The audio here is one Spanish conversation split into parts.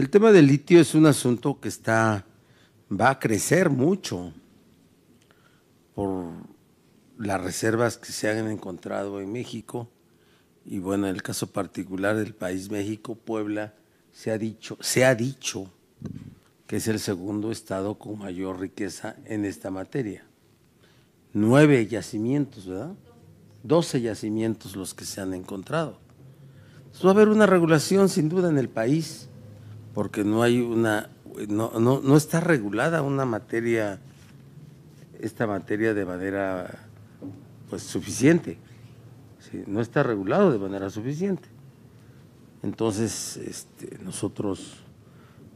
El tema del litio es un asunto que está, va a crecer mucho por las reservas que se han encontrado en México. Y bueno, en el caso particular del país México, Puebla, se ha dicho, se ha dicho que es el segundo estado con mayor riqueza en esta materia. Nueve yacimientos, ¿verdad? Doce yacimientos los que se han encontrado. va a haber una regulación sin duda en el país porque no hay una, no, está regulada una materia, esta materia de manera pues suficiente. No está regulado de manera suficiente. Entonces, este, nosotros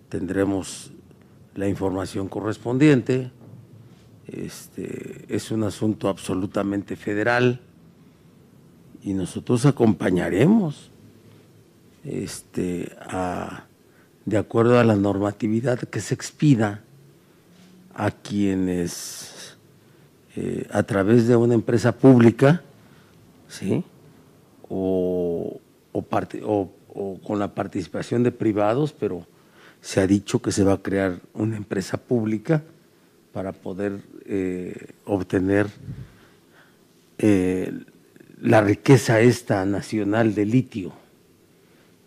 tendremos la información correspondiente. Este, es un asunto absolutamente federal y nosotros acompañaremos este, a de acuerdo a la normatividad que se expida a quienes eh, a través de una empresa pública, ¿sí? O, con la participación de privados, pero se ha dicho que se va a crear una empresa pública para poder eh, obtener eh, la riqueza esta nacional de litio.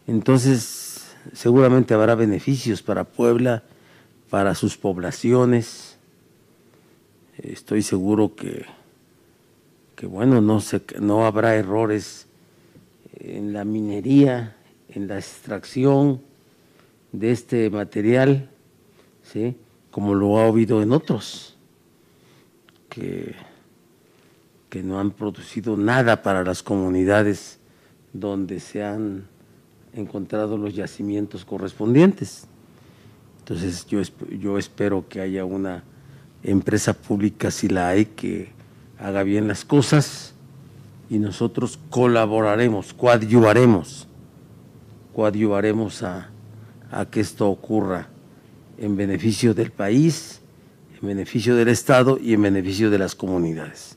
Entonces, seguramente habrá beneficios para Puebla, para sus poblaciones. Estoy seguro que, que bueno, no, no habrá errores en la minería, en la extracción de este material, ¿sí? como lo ha habido en otros, que, que no han producido nada para las comunidades donde se han encontrado los yacimientos correspondientes. Entonces yo, yo espero que haya una empresa pública, si la hay, que haga bien las cosas y nosotros colaboraremos, coadyuvaremos, coadyuvaremos a, a que esto ocurra en beneficio del país, en beneficio del Estado y en beneficio de las comunidades.